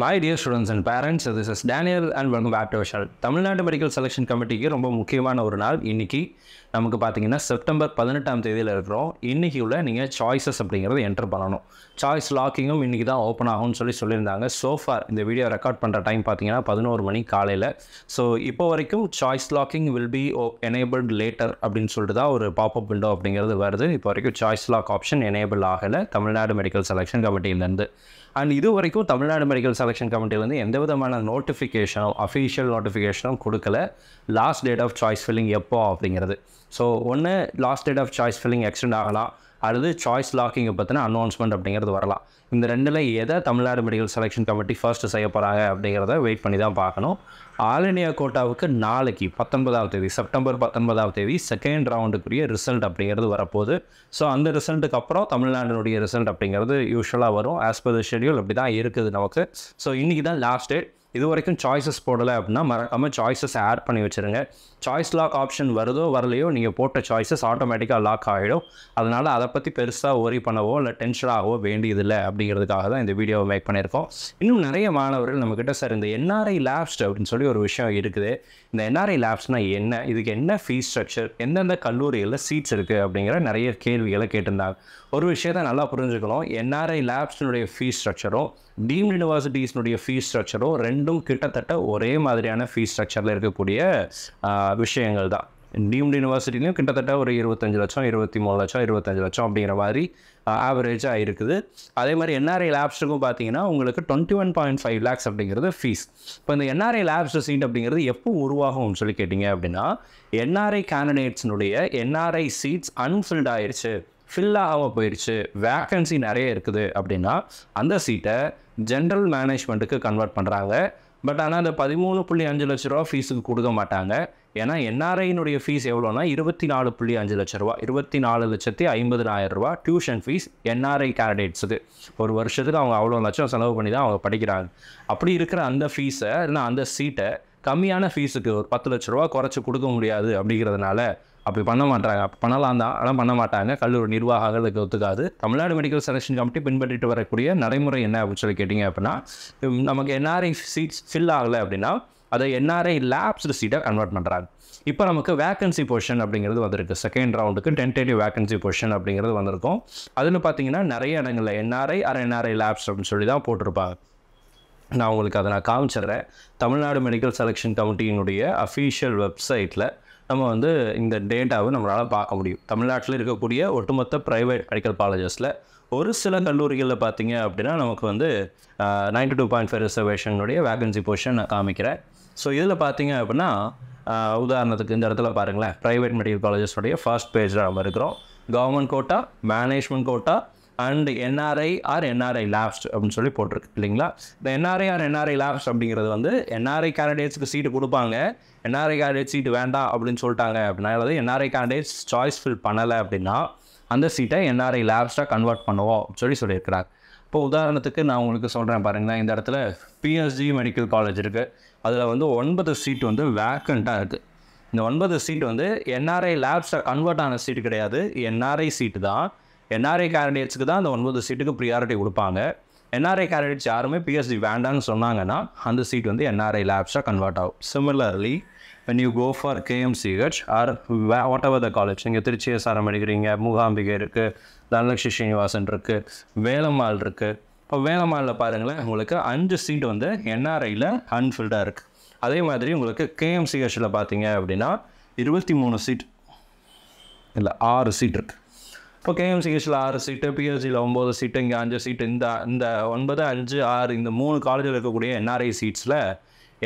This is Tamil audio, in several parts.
my dear students and parents this is Daniel and welcome back to Vishal Tamil Nadu medical selection கமிட்டிக்கு ரொம்ப முக்கியமான ஒரு நாள் இன்றைக்கி நமக்கு பார்த்தீங்கன்னா செப்டம்பர் பதினெட்டாம் தேதியில் இருக்கிறோம் இன்றைக்கி உள்ள நீங்கள் சாய்ஸஸ் அப்படிங்கிறது என்டர் பண்ணணும் சாய்ஸ் லாக்கிங்கும் இன்றைக்கி தான் ஓப்பன் ஆகும்னு சொல்லி சொல்லியிருந்தாங்க சோஃபார் இந்த வீடியோ ரெக்கார்ட் பண்ணுற டைம் பார்த்தீங்கன்னா பதினோரு மணி காலையில் ஸோ இப்போ வரைக்கும் choice locking will be oh enabled later அப்படின்னு சொல்லிட்டு தான் ஒரு பாப்அப் விண்டோ அப்படிங்கிறது வருது இப்போ வரைக்கும் சாய்ஸ் லாக் ஆப்ஷன் எனேபிள் ஆகலை தமிழ்நாடு மெடிக்கல் செலெக்ஷன் கமிட்டியிலேருந்து அண்ட் இது வரைக்கும் தமிழ்நாடு மெடிக்கல் செலெக்ஷன் வந்து எந்த விதமான நோட்டிஃபிகேஷனும் அஃபீஷியல் நோட்டிஃபிகேஷனும் கொடுக்கல last date of choice filling எப்போ அப்படிங்கிறது ஸோ ஒன்று last date of choice filling extend ஆகலாம் அடுத்து சாய்ஸ் லாக்கிங்கை பற்றின அனௌன்ஸ்மெண்ட் அப்படிங்கிறது வரலாம் இந்த ரெண்டில் எதை Tamil Nadu medical selection committee first செய்ய போகிறாங்க அப்படிங்கிறத வெயிட் பண்ணி தான் பார்க்கணும் ஆல் இண்டியா கோட்டாவுக்கு நாளைக்கு பத்தொன்பதாம் தேதி செப்டம்பர் பத்தொன்பதாம் தேதி செகண்ட் ரவுண்டுக்குரிய ரிசல்ட் அப்படிங்கிறது வரப்போகுது ஸோ அந்த ரிசல்ட்டுக்கு அப்புறம் தமிழ்நாடுனுடைய ரிசல்ட் அப்படிங்கிறது யூஸ்வலாக வரும் ஆஸ் பர் த ஷெடியூல் அப்படி தான் இருக்குது நமக்கு ஸோ இன்றைக்கி தான் லாஸ்ட் டேட் இது வரைக்கும் சாய்ஸஸ் போடலை அப்படின்னா மறக்காமல் சாய்ஸஸ் ஆட் பண்ணி வச்சுருங்க சாய்ஸ் லாக் ஆப்ஷன் வருதோ வரலையோ நீங்கள் போட்ட சாய்ஸஸ் ஆட்டோமேட்டிக்காக லாக் ஆகிடும் அதனால் அதை பற்றி பெருசாக ஒரி பண்ணவோ இல்லை டென்ஷனாகவோ வேண்டியதில்லை அப்படிங்கிறதுக்காக தான் இந்த வீடியோவை மேக் பண்ணியிருக்கோம் இன்னும் நிறைய மாணவர்கள் நம்மக்கிட்ட சார் இந்த என்ஆர்ஐ லேப்ஸ் அப்படின்னு சொல்லி ஒரு விஷயம் இருக்குது இந்த என்ஆர்ஐ லேப்ஸ்னால் என்ன இதுக்கு என்ன ஃபீஸ் ஸ்ட்ரக்சர் எந்தெந்த கல்லூரிகளில் சீட்ஸ் இருக்குது அப்படிங்கிற நிறைய கேள்விகளை கேட்டிருந்தாங்க ஒரு விஷயத்தை நல்லா புரிஞ்சுக்கணும் என்ஆர்ஐ லேப்ஸினுடைய ஃபீஸ் ஸ்ட்ரக்சரும் டீம் யூனிவர்சிட்டிஸ்னுடைய ஃபீஸ் ஸ்ட்ரக்சரும் ரெண்டு ரெண்டும் கிட்டத்தட்ட ஒரே மாதிரியான ஃபீஸ் ஸ்ட்ரக்சரில் இருக்கக்கூடிய விஷயங்கள் தான் டீம்டு யூனிவர்சிட்டிலையும் கிட்டத்தட்ட ஒரு இருபத்தஞ்சு லட்சம் இருபத்தி மூணு லட்சம் இருபத்தஞ்சி லட்சம் அப்படிங்கிற மாதிரி ஆவரேஜாக இருக்குது அதே மாதிரி என்ஆர்ஐ லேப்ஸுக்கும் பார்த்தீங்கன்னா உங்களுக்கு twenty one point five lakhs அப்படிங்கிறது ஃபீஸ் இப்போ இந்த என்ஆர்ஐ லேப்ஸ் சீட் அப்படிங்கிறது எப்போ உருவாகும்னு சொல்லி கேட்டிங்க அப்படின்னா என்ஆர்ஐ கேண்டிடேட்ஸினுடைய என்ஆர்ஐ சீட்ஸ் அன்ஃபில்ட் ஆயிடுச்சு ஃபில் ஆக போயிடுச்சு வேக்கன்சி நிறைய இருக்குது அப்படின்னா அந்த சீட்டை ஜென்ரல் மேனேஜ்மெண்ட்டுக்கு கன்வெர்ட் பண்ணுறாங்க பட் ஆனால் அந்த பதிமூணு புள்ளி அஞ்சு லட்ச ரூபா ஃபீஸுக்கு கொடுக்க மாட்டாங்க ஏன்னா என்ஆர்ஐனுடைய ஃபீஸ் எவ்வளோனா இருபத்தி நாலு புள்ளி அஞ்சு லட்ச ரூபா இருபத்தி நாலு லட்சத்தி ஐம்பதினாயிரம் ரூபா டியூஷன் ஃபீஸ் என்ஆர்ஐ கேண்டிடேட்ஸுக்கு ஒரு வருஷத்துக்கு அவங்க அவ்வளோ லட்சம் செலவு பண்ணி தான் அவங்க படிக்கிறாங்க அப்படி இருக்கிற அந்த ஃபீஸை இல்லைனா அந்த சீட்டை கம்மியான ஃபீஸுக்கு ஒரு பத்து லட்ச ரூபா குறைச்சி கொடுக்க முடியாது அப்படிங்கிறதுனால அப்படி பண்ண மாட்டாங்க அப்போ பண்ணலாம் தான் ஆனால் பண்ண மாட்டாங்க கல்லூரி நிர்வாகங்களுக்கு ஒத்துக்காது தமிழ்நாடு மெடிக்கல் செலெக்ஷன் கமிட்டி பின்பற்றிட்டு வரக்கூடிய நடைமுறை என்ன அப்படின்னு சொல்லி கேட்டிங்க அப்படின்னா நமக்கு என்ஆர்ஐ சீட்ஸ் ஃபில் ஆகலை அப்படின்னா அதை என்ஆர்ஐ லேப்ஸ்டு சீட்டை கன்வெர்ட் பண்ணுறாங்க இப்போ நமக்கு வேக்கன்சி பொசிஷன் அப்படிங்கிறது வந்திருக்கு செகண்ட் ரவுண்டுக்கு டென்டேட்டிவ் வேக்கன்சி பொசிஷன் அப்படிங்கிறது வந்திருக்கும் அதுன்னு பார்த்தீங்கன்னா நிறைய இடங்களில் என்ஆர்ஐ அரை என்ஆர்ஐ லேப்ஸ் அப்படின்னு சொல்லி தான் போட்டிருப்பாங்க நான் உங்களுக்கு அதை நான் காமிச்சிடுறேன் தமிழ்நாடு மெடிக்கல் செலெக்ஷன் கமிட்டியினுடைய அஃபீஷியல் வெப்சைட்டில் நம்ம வந்து இந்த டேட்டாவை நம்மளால் பார்க்க முடியும் தமிழ்நாட்டில் இருக்கக்கூடிய ஒட்டுமொத்த ப்ரைவேட் மெடிக்கல் காலேஜஸில் ஒரு சில கல்லூரிகளில் பார்த்தீங்க அப்படின்னா நமக்கு வந்து நைன்டி டூ பாயிண்ட் ஃபைவ் ரிசர்வேஷனுடைய வேகன்சி பொசிஷன் நான் காமிக்கிறேன் ஸோ இதில் பார்த்தீங்க அப்படின்னா உதாரணத்துக்கு இந்த இடத்துல பாருங்களேன் ப்ரைவேட் மெடிக்கல் காலேஜஸோடைய ஃபர்ஸ்ட் பேஜில் நம்ம இருக்கிறோம் government quota management quota and NRI or NRI lapse அப்படின்னு சொல்லி போட்டிருக்கு இல்லைங்களா இந்த என்ஆர்ஐ ஆர் என்ஆர்ஐ லேப்ஸ் அப்படிங்கிறது வந்து என்ஆர்ஐ கேண்டிடேட்ஸ்க்கு சீட்டு கொடுப்பாங்க என்ஆர்ஐ கேண்டிடேட் சீட்டு வேண்டாம் அப்படின்னு சொல்லிட்டாங்க அப்படின்னா அதாவது என்ஆர்ஐ கேண்டிடேட்ஸ் சாய்ஸ் ஃபில் பண்ணலை அப்படின்னா அந்த சீட்டை என்ஆர்ஐ லேப்ஸாக கன்வெர்ட் பண்ணுவோம் அப்படின்னு சொல்லி சொல்லியிருக்கிறார் இப்போ உதாரணத்துக்கு நான் உங்களுக்கு சொல்கிறேன் பாருங்கள் இந்த இடத்துல பிஎஸ்ஜி மெடிக்கல் காலேஜ் இருக்குது அதில் வந்து ஒன்பது சீட் வந்து வேக்கண்ட்டாக இருக்குது இந்த ஒன்பது சீட் வந்து என்ஆர்ஐ லேப்ஸில் கன்வெர்ட் ஆன சீட் கிடையாது என்ஆர்ஐ சீட்டு தான் என்ஆர்ஐ கேண்டிடேட்ஸுக்கு தான் அந்த ஒன்பது சீட்டுக்கு ப்ரியாரிட்டி கொடுப்பாங்க என்ஆர்ஐ கேண்டிடேட்ஸ் யாருமே பிஎஸ்டி வேண்டான்னு சொன்னாங்கன்னா அந்த சீட் வந்து என்ஆர்ஐ லேப்ஸாக கன்வெர்ட் ஆகும் similarly when you go for KMCH or whatever the த காலேஜ் இங்கே திருச்சி எஸ்ஆர்எம் எடுக்கிறீங்க மூகாம்பிகை இருக்குது தனலட்சுமி ஸ்ரீனிவாசன் இருக்குது வேலம்மாள் இருக்குது இப்போ வேலம்மாளில் பாருங்களேன் உங்களுக்கு அஞ்சு சீட் வந்து என்ஆர்ஐயில் அன்ஃபில்டாக இருக்குது அதே மாதிரி உங்களுக்கு கேஎம்சிஹெச்சில் பார்த்தீங்க அப்படின்னா இருபத்தி மூணு சீட் இல்லை ஆறு சீட் இருக்குது இப்போ கேஎம்சிஹெச்சில் ஆறு சீட்டு பிஎஸ்சியில் ஒம்பது சீட்டு இங்கே அஞ்சு சீட்டு இந்த இந்த ஒன்பது அஞ்சு ஆறு இந்த மூணு காலேஜில் இருக்கக்கூடிய என்ஆர்ஐ சீட்ஸில்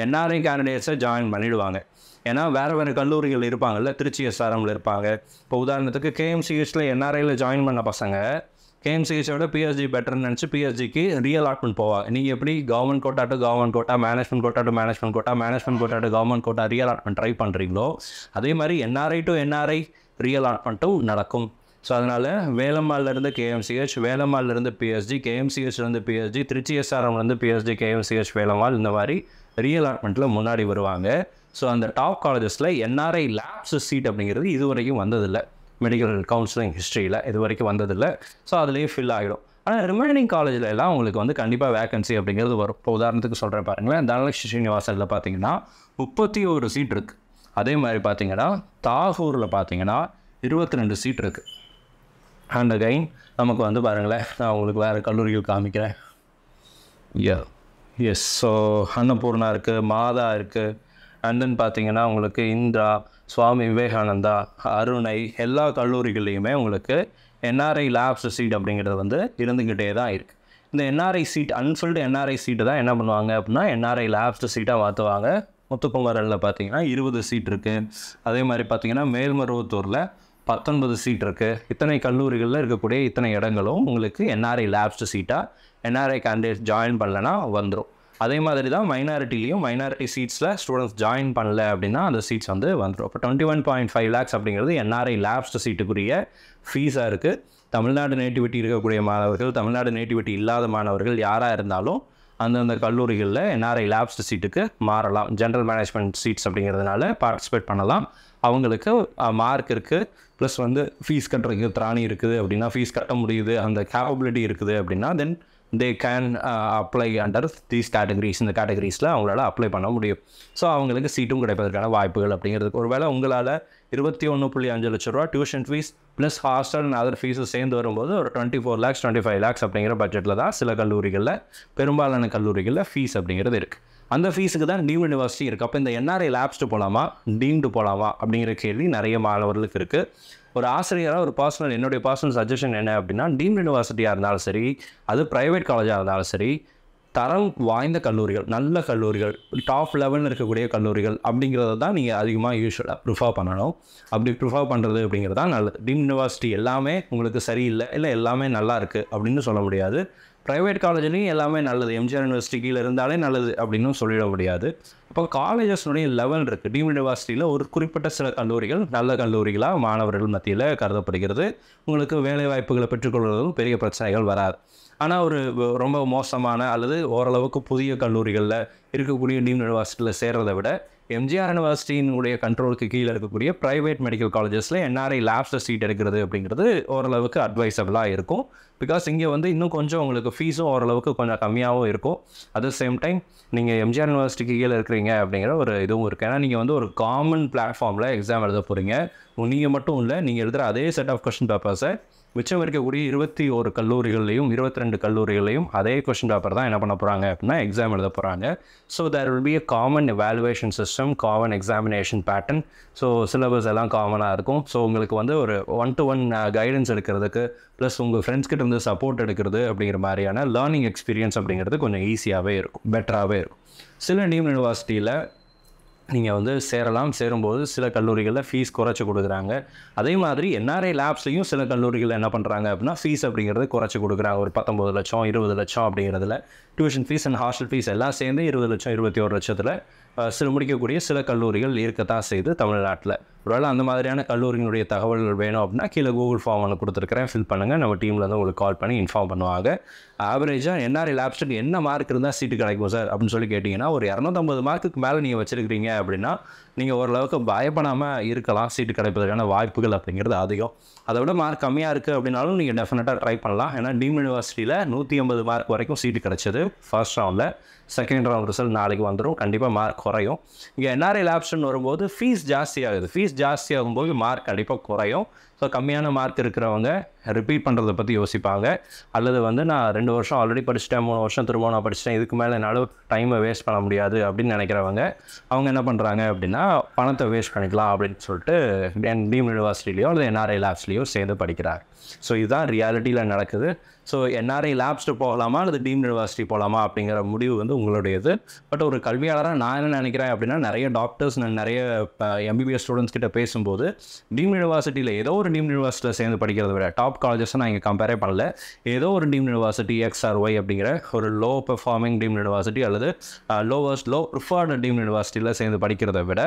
என்ஆர்ஐ கேண்டிடேட்ஸை ஜாயின் பண்ணிவிடுவாங்க ஏன்னா வேறு வேறு கல்லூரிகள் இருப்பாங்கல்ல திருச்சி எஸ்ஆர்எம்மில் இருப்பாங்க இப்போ உதாரணத்துக்கு கேஎம்சிஹெச்சில் என்ஆர்ஐயில் ஜாயின் பண்ண பசங்க கேஎம்சிஹெச்சோட பிஎஸ்ஜி பெட்டர்னு நினச்சி பிஎஸ்ஜிக்கு ரீஅலாட்மெண்ட் போவாங்க நீங்கள் எப்படி government quota to government quota management quota to management quota management quota to government quota reallotment try பண்ணுறீங்களோ அதே மாதிரி என்ஆர்ஐ டு என்ஆர்ஐ ரீஅலாட்மெண்ட்டும் நடக்கும் ஸோ அதனால் இருந்து கேஎம்சிஹெச் இருந்து பிஎஸ்ஜி கேஎம்சிஹெச்லேருந்து பிஎஸ்ஜி திருச்சி எஸ்ஆர்எம்லேருந்து பிஎஸ்ஜி கேஎம்சிஹெச் வேலம்மாள் இந்த மாதிரி ரீஅலாட்மெண்ட்டில் முன்னாடி வருவாங்க ஸோ அந்த டாப் காலேஜஸில் என்ஆர்ஐ லேப்ஸ் சீட் அப்படிங்கிறது இது வரைக்கும் வந்ததில்லை மெடிக்கல் கவுன்சிலிங் ஹிஸ்ட்ரியில் இது வரைக்கும் வந்ததில்லை ஸோ அதுலேயும் ஃபில் ஆகிடும் ஆனால் ரிமைனிங் காலேஜில் எல்லாம் உங்களுக்கு வந்து கண்டிப்பாக வேகன்சி அப்படிங்கிறது வரும் இப்போ உதாரணத்துக்கு சொல்கிறேன் பாருங்களேன் தனலட்சுமி ஸ்ரீனிவாசனில் பார்த்தீங்கன்னா முப்பத்தி ஒரு சீட் இருக்குது அதே மாதிரி பார்த்தீங்கன்னா தாகூரில் பார்த்தீங்கன்னா இருபத்தி ரெண்டு சீட் இருக்குது அண்ட் அகைன் நமக்கு வந்து பாருங்களேன் நான் உங்களுக்கு வேறு கல்லூரிகள் காமிக்கிறேன் யா எஸ் ஸோ அன்னபூர்ணா இருக்குது மாதா இருக்குது அண்ட் தென் பார்த்தீங்கன்னா உங்களுக்கு இந்திரா சுவாமி விவேகானந்தா அருணை எல்லா கல்லூரிகள்லேயுமே உங்களுக்கு என்ஆர்ஐ லேப்ஸ் சீட் அப்படிங்கிறது வந்து இருந்துக்கிட்டே தான் இருக்குது இந்த NRI seat unfilled NRI seat தான் என்ன பண்ணுவாங்க அப்படின்னா என்ஆர்ஐ லேப்ஸ் சீட்டாக மாற்றுவாங்க முத்துக்குமரலில் பார்த்தீங்கன்னா இருபது சீட் இருக்குது அதே மாதிரி பார்த்தீங்கன்னா மேல்மருவத்தூரில் பத்தொன்பது சீட் இருக்குது இத்தனை கல்லூரிகளில் இருக்கக்கூடிய இத்தனை இடங்களும் உங்களுக்கு என்ஆர்ஐ லேப்ஸ்டு சீட்டாக என்ஆர்ஐ கேண்டிடேட் ஜாயின் பண்ணலன்னா வந்துடும் அதே மாதிரி தான் மைனாரிட்டிலையும் மைனாரிட்டி சீட்ஸில் ஸ்டூடெண்ட்ஸ் ஜாயின் பண்ணல அப்படின்னா அந்த சீட்ஸ் வந்து வந்துடும் இப்போ twenty one point five lakhs அப்படிங்கிறது என்ஆர்ஐ லேப்ஸ்டு சீட்டுக்குரிய ஃபீஸாக இருக்குது தமிழ்நாடு நேட்டிவிட்டி இருக்கக்கூடிய மாணவர்கள் தமிழ்நாடு நேட்டிவிட்டி இல்லாத மாணவர்கள் யாராக இருந்தாலும் அந்தந்த கல்லூரிகளில் என்ஆர்ஐ லேப்ஸ் சீட்டுக்கு மாறலாம் ஜென்ரல் மேனேஜ்மெண்ட் சீட்ஸ் அப்படிங்கிறதுனால பார்ட்டிசிபேட் பண்ணலாம் அவங்களுக்கு மார்க் இருக்குது ப்ளஸ் வந்து ஃபீஸ் கட்டுறதுக்கு திராணி இருக்குது அப்படின்னா ஃபீஸ் கட்ட முடியுது அந்த கேப்பபிலிட்டி இருக்குது அப்படின்னா then they can apply under these categories இந்த கேட்டகரிஸில் அவங்களால அப்ளை பண்ண முடியும் ஸோ அவங்களுக்கு சீட்டும் கிடைப்பதற்கான வாய்ப்புகள் அப்படிங்கிறது ஒருவேளை உங்களால் இருபத்தி ஒன்று புள்ளி அஞ்சு லட்ச ரூபா tuition fees plus hostel and other ஃபீஸும் சேர்ந்து வரும்போது ஒரு twenty four lakhs twenty five lakhs அப்படிங்கிற பட்ஜெட்டில் தான் சில கல்லூரிகளில் பெரும்பாலான கல்லூரிகளில் ஃபீஸ் அப்படிங்கிறது இருக்குது அந்த ஃபீஸுக்கு தான் டீம் யூனிவர்சிட்டி இருக்குது அப்போ இந்த என்ஆர்ஐ லேப்ஸ்ட்டு போகலாமா டீம்டு போகலாமா அப்படிங்கிற கேள்வி நிறைய மாணவர்களுக்கு இருக்குது ஒரு ஆசிரியராக ஒரு பர்சனல் என்னுடைய பர்சனல் சஜஷன் என்ன அப்படின்னா டீம் யூனிவர்சிட்டியாக இருந்தாலும் சரி அது ப்ரைவேட் காலேஜாக இருந்தாலும் சரி தரம் வாய்ந்த கல்லூரிகள் நல்ல கல்லூரிகள் டாப் லெவலில் இருக்கக்கூடிய கல்லூரிகள் அப்படிங்கிறத தான் நீங்கள் அதிகமாக யூஸ்வலாக ப்ரிஃபர் பண்ணணும் அப்படி ப்ரிஃபர் பண்ணுறது அப்படிங்கிறது தான் நல்லது டீம் யூனிவர்சிட்டி எல்லாமே உங்களுக்கு சரியில்லை இல்லை எல்லாமே நல்லா இருக்குது அப்படின்னு சொல்ல முடியாது ப்ரைவேட் காலேஜ்லேயும் எல்லாமே நல்லது எம்ஜிஆர் யூனிவர்சிட்டி கீழே இருந்தாலே நல்லது அப்படின்னு சொல்லிட முடியாது இப்போ காலேஜஸ்னுடைய லெவல் இருக்குது டீம் யூனிவர்சிட்டியில் ஒரு குறிப்பிட்ட சில கல்லூரிகள் நல்ல கல்லூரிகளாக மாணவர்கள் மத்தியில் கருதப்படுகிறது உங்களுக்கு வேலை வாய்ப்புகளை பெற்றுக்கொள்வதும் பெரிய பிரச்சனைகள் வராது ஆனால் ஒரு ரொம்ப மோசமான அல்லது ஓரளவுக்கு புதிய கல்லூரிகளில் இருக்கக்கூடிய டீம் யூனிவர்சிட்டியில் சேர்கிறத விட எம்ஜிஆர் யூனிவர்சிட்டியினுடைய கண்ட்ரோலுக்கு கீழே இருக்கக்கூடிய ப்ரைவேட் மெடிக்கல் காலேஜஸில் என்ஆர்ஐ லேப்ஸில் சீட் எடுக்கிறது அப்படிங்கிறது ஓரளவுக்கு அட்வைசபிளாக இருக்கும் பிகாஸ் இங்கே வந்து இன்னும் கொஞ்சம் உங்களுக்கு ஃபீஸும் ஓரளவுக்கு கொஞ்சம் கம்மியாகவும் இருக்கும் அட் த சேம் டைம் நீங்கள் எம்ஜிஆர் யூனிவர்சிட்டிக்கு கீழே இருக்கிறீங்க அப்படிங்கிற ஒரு இதுவும் இருக்குது ஏன்னா நீங்கள் வந்து ஒரு காமன் பிளாட்ஃபார்மில் எக்ஸாம் எழுத போகிறீங்க நீங்கள் மட்டும் இல்லை நீங்கள் எழுதுகிற அதே செட் ஆஃப் கொஷின் பேப்பர்ஸை மிச்சம் இருக்கக்கூடிய இருபத்தி ஒரு கல்லூரிகள்லையும் இருபத்தி ரெண்டு கல்லூரிகளையும் அதே கொஷின் பேப்பர் தான் என்ன பண்ண போகிறாங்க அப்படின்னா எக்ஸாம் எழுத போகிறாங்க so there will be a common evaluation system common examination pattern so syllabus எல்லாம் காமனாக இருக்கும் ஸோ உங்களுக்கு வந்து ஒரு ஒன் டு ஒன் கைடன்ஸ் எடுக்கிறதுக்கு ப்ளஸ் உங்கள் ஃப்ரெண்ட்ஸ் கிட்ட இருந்து சப்போர்ட் எடுக்கிறது அப்படிங்கிற மாதிரியான லேர்னிங் எக்ஸ்பீரியன்ஸ் அப்படிங்கிறது கொஞ்சம் ஈஸியாகவே இருக்கும் பெட்டராகவே இருக்கும் சில நியூ யூனிவர்சிட்டியில் நீங்கள் வந்து சேரலாம் சேரும்போது சில கல்லூரிகளில் ஃபீஸ் குறைச்சி கொடுக்குறாங்க அதே மாதிரி என்ஆர்ஐ லேப்ஸ்லையும் சில கல்லூரிகளில் என்ன பண்ணுறாங்க அப்படின்னா ஃபீஸ் அப்படிங்கிறது குறைச்சி கொடுக்குறாங்க ஒரு பத்தொம்பது லட்சம் இருபது லட்சம் அப்படிங்கிறதுல tuition fees and hostel fees எல்லாம் சேர்ந்து இருபது லட்சம் இருபத்தி ஒரு லட்சத்தில் சில முடிக்கக்கூடிய சில கல்லூரிகள் இருக்கத்தான் செய்து தமிழ்நாட்டில் ஒருவேளை அந்த மாதிரியான கல்லூரிகளுடைய தகவல்கள் வேணும் அப்படின்னா கீழே கூகுள் ஃபார்ம் ஒன்று கொடுத்துருக்குறேன் ஃபில் பண்ணுங்கள் நம்ம டீமில் தான் உங்களுக்கு கால் பண்ணி இன்ஃபார்ம் பண்ணுவாங்க ஆவரேஜாக என்ஆர்ஐ லேப்ஸ்டுக்கு என்ன மார்க் இருந்தால் சீட்டு கிடைக்கும் சார் அப்படின்னு சொல்லி கேட்டிங்கன்னா ஒரு இரநூத்தம்பது மார்க்குக்கு மேலே நீங்கள் வச்சுருக்கிறீங்க அப்படின்னா நீங்கள் ஓரளவுக்கு பயப்படாமல் இருக்கலாம் சீட்டு கிடைப்பதற்கான வாய்ப்புகள் அப்படிங்கிறது அதிகம் அதை விட மார்க் கம்மியாக இருக்குது அப்படின்னாலும் நீங்கள் டெஃபினட்டாக ட்ரை பண்ணலாம் ஏன்னா டீம் யூனிவர்சிட்டியில் நூற்றி ஐம்பது மார்க் வரைக்கும் சீட்டு கிடைச்சது ஃபர்ஸ்ட் ரவுண்டில் செகண்ட் ரவுண்ட் ரிசல்ட் நாளைக்கு வந்துடும் கண்டிப்பாக மார்க் குறையும் இங்கே என்ஆர்ஐ ஆப்ஷன் வரும்போது ஃபீஸ் ஜாஸ்தியாகுது ஃபீஸ் ஜாஸ்தியாகும்போது மார்க் கண்டிப்பாக குறையும் ஸோ கம்மியான மார்க் இருக்கிறவங்க ரிப்பீட் பண்ணுறதை பற்றி யோசிப்பாங்க அல்லது வந்து நான் ரெண்டு வருஷம் ஆல்ரெடி படிச்சுட்டேன் மூணு வருஷம் திரும்ப நான் படிச்சுட்டேன் இதுக்கு மேலே என்னால் டைமை வேஸ்ட் பண்ண முடியாது அப்படின்னு நினைக்கிறவங்க அவங்க என்ன பண்ணுறாங்க அப்படின்னா பணத்தை வேஸ்ட் பண்ணிக்கலாம் அப்படின்னு சொல்லிட்டு என் டீம் யூனிவர்சிட்டிலையோ அல்லது என்ஆர்ஐ லேப்ஸ்லேயோ சேர்ந்து படிக்கிறார் ஸோ இதுதான் ரியாலிட்டியில் நடக்குது ஸோ என்ஆர்ஐ லேப்ஸ்ட்டு போகலாமா அல்லது டீம் யூனிவர்சிட்டி போகலாமா அப்படிங்கிற முடிவு வந்து உங்களுடையது பட் ஒரு கல்வியாளராக நான் என்ன நினைக்கிறேன் அப்படின்னா நிறைய டாக்டர்ஸ் நான் நிறைய எம்பிபிஎஸ் ஸ்டூடெண்ட்ஸ் கிட்ட பேசும்போது டீம் யூனிவர்சிட்டியில் ஏதோ ஒரு டீம் யூனிவர்சிட்டியில் சேர்ந்து படிக்கிறத விட டாப் டாப் காலேஜஸ் நான் இங்கே கம்பேரே பண்ணல ஏதோ ஒரு டீம் யூனிவர்சிட்டி ஒய் அப்படிங்கிற ஒரு லோ பெர்ஃபார்மிங் டீம் யூனிவர்சிட்டி அல்லது லோவஸ்ட் லோ ப்ரிஃபார்டு டீம் யூனிவர்சிட்டியில் சேர்ந்து படிக்கிறத விட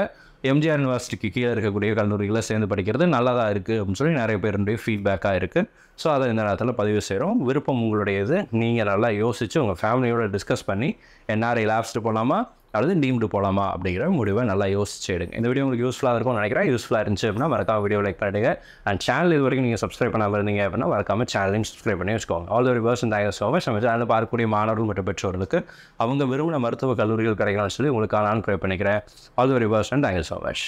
எம்ஜிஆர் யூனிவர்சிட்டிக்கு கீழே இருக்கக்கூடிய கல்லூரிகளில் சேர்ந்து படிக்கிறது நல்லா தான் இருக்குது அப்படின்னு சொல்லி நிறைய பேருடைய ஃபீட்பேக்காக இருக்குது ஸோ அதை இந்த நேரத்தில் பதிவு செய்கிறோம் விருப்பம் உங்களுடையது நீங்கள் நல்லா யோசித்து உங்கள் ஃபேமிலியோடு டிஸ்கஸ் பண்ணி என்ஆர்ஐ லேப்ஸ்ட்டு போகலாமா அல்லது டீம்டு போகலாமா அப்படிங்கிற முடிவை நல்லா யோசிச்சு எடுங்க இந்த வீடியோ உங்களுக்கு யூஸ்ஃபுல்லாக இருக்கும்னு நினைக்கிறேன் யூஸ்ஃபுல்லாக இருந்துச்சு அப்படின்னா மறக்காம வீடியோ லைக் பண்ணிடுங்க அண்ட் சேனல் இது வரைக்கும் நீங்கள் சப்ஸ்கிரைப் பண்ணாமல் இருந்தீங்க அப்படின்னா மறக்காம சேனலையும் சப்ஸ்கிரைப் பண்ணி வச்சுக்கோங்க ஆல் ஒரு பர்சன் தேங்க்யூ ஸோ மச் நம்ம சேனல் பார்க்கக்கூடிய மாணவர்கள் மற்றும் பெற்றோர்களுக்கு அவங்க விரும்பின மருத்துவ கல்லூரிகள் கிடைக்கலாம்னு சொல்லி உங்களுக்கான நான் பண்ணிக்கிறேன் ஆல் ஒரு பர்சன் தேங்க்யூ ஸோ மச்